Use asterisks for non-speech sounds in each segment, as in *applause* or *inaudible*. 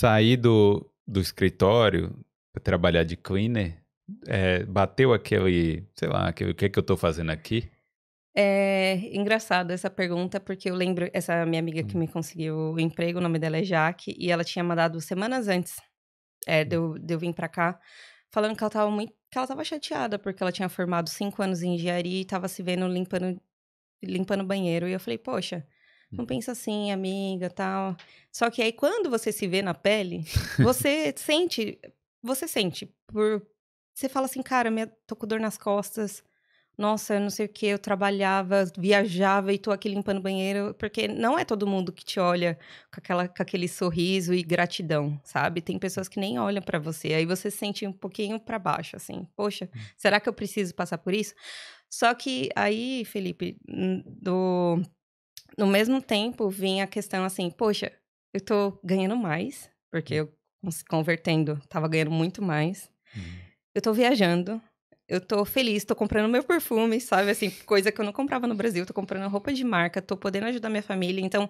saí do, do escritório para trabalhar de cleaner, é, bateu aquele, sei lá, aquele, o que é que eu estou fazendo aqui? É engraçado essa pergunta, porque eu lembro, essa minha amiga que hum. me conseguiu o emprego, o nome dela é Jaque, e ela tinha mandado semanas antes é, de, hum. eu, de eu vir para cá, falando que ela estava muito, que ela tava chateada, porque ela tinha formado cinco anos em engenharia e estava se vendo limpando, limpando banheiro. E eu falei, poxa, não uhum. pensa assim, amiga, tal. Só que aí quando você se vê na pele, você *laughs* sente, você sente por você fala assim, cara, minha, tô com dor nas costas. Nossa, eu não sei o que, eu trabalhava, viajava e tô aqui limpando banheiro, porque não é todo mundo que te olha com, aquela, com aquele sorriso e gratidão, sabe? Tem pessoas que nem olham para você, aí você se sente um pouquinho para baixo, assim, poxa, hum. será que eu preciso passar por isso? Só que aí, Felipe, hum, do no mesmo tempo, vinha a questão assim, poxa, eu tô ganhando mais, porque uhum. eu convertendo, tava ganhando muito mais. Uhum. Eu tô viajando, eu tô feliz, tô comprando meu perfume, sabe? Assim, coisa que eu não comprava no Brasil, tô comprando roupa de marca, tô podendo ajudar minha família. Então,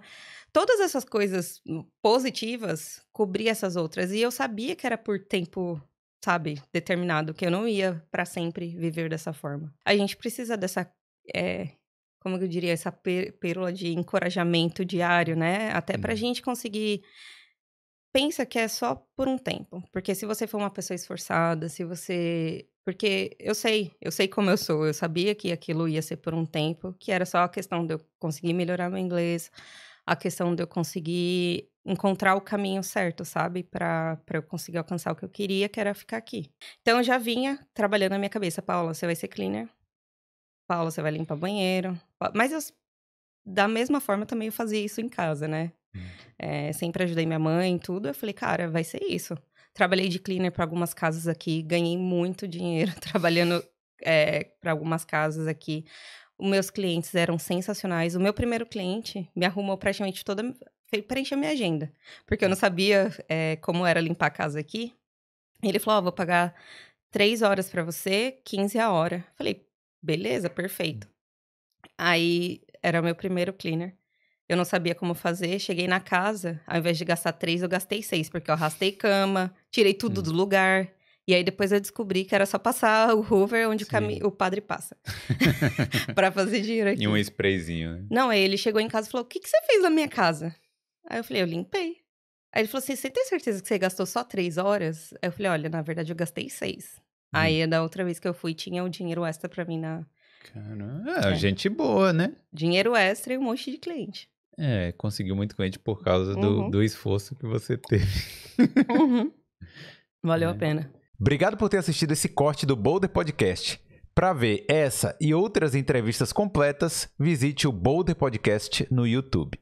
todas essas coisas hum, positivas cobri essas outras. E eu sabia que era por tempo, sabe, determinado, que eu não ia para sempre viver dessa forma. A gente precisa dessa é, como eu diria, essa pérola de encorajamento diário, né? Até para a gente conseguir. Pensa que é só por um tempo. Porque se você for uma pessoa esforçada, se você. Porque eu sei, eu sei como eu sou, eu sabia que aquilo ia ser por um tempo, que era só a questão de eu conseguir melhorar meu inglês, a questão de eu conseguir encontrar o caminho certo, sabe? Para eu conseguir alcançar o que eu queria, que era ficar aqui. Então eu já vinha trabalhando na minha cabeça, Paula, você vai ser cleaner, Paula, você vai limpar banheiro. Mas eu, da mesma forma, também eu fazia isso em casa, né? Hum. É, sempre ajudei minha mãe, tudo. Eu falei, cara, vai ser isso. Trabalhei de cleaner para algumas casas aqui, ganhei muito dinheiro *laughs* trabalhando é, eh, para algumas casas aqui. Os meus clientes eram sensacionais. O meu primeiro cliente me arrumou praticamente toda. preencher minha agenda. Porque eu não hum. sabia é, como era limpar a casa aqui. Ele falou: Ó, oh, vou pagar três horas para você, 15 a hora. Falei: Beleza, perfeito. Uhum. Aí era o meu primeiro cleaner. Eu não sabia como fazer. Cheguei na casa, ao invés de gastar três, eu gastei seis, porque eu arrastei cama, tirei tudo hum. do lugar. E aí depois eu descobri que era só passar o hoover onde o, o, padre passa. *laughs* *laughs* para fazer dinheiro aqui. E um sprayzinho, né? Não, aí ele chegou em casa e falou: O que, que você fez na minha casa? Aí eu falei: Eu limpei. Aí ele falou assim: Você tem certeza que você gastou só três horas? Aí eu falei: Olha, na verdade eu gastei seis. Hum. Aí da outra vez que eu fui, tinha o dinheiro extra pra mim na. Caramba, é. é. gente boa, né? Dinheiro extra e um monte de cliente. É, conseguiu muito cliente por causa do, uhum. do esforço que você teve. Uhum. *laughs* Valeu é. a pena. Obrigado por ter assistido esse corte do Boulder Podcast. Para ver essa e outras entrevistas completas, visite o Boulder Podcast no YouTube.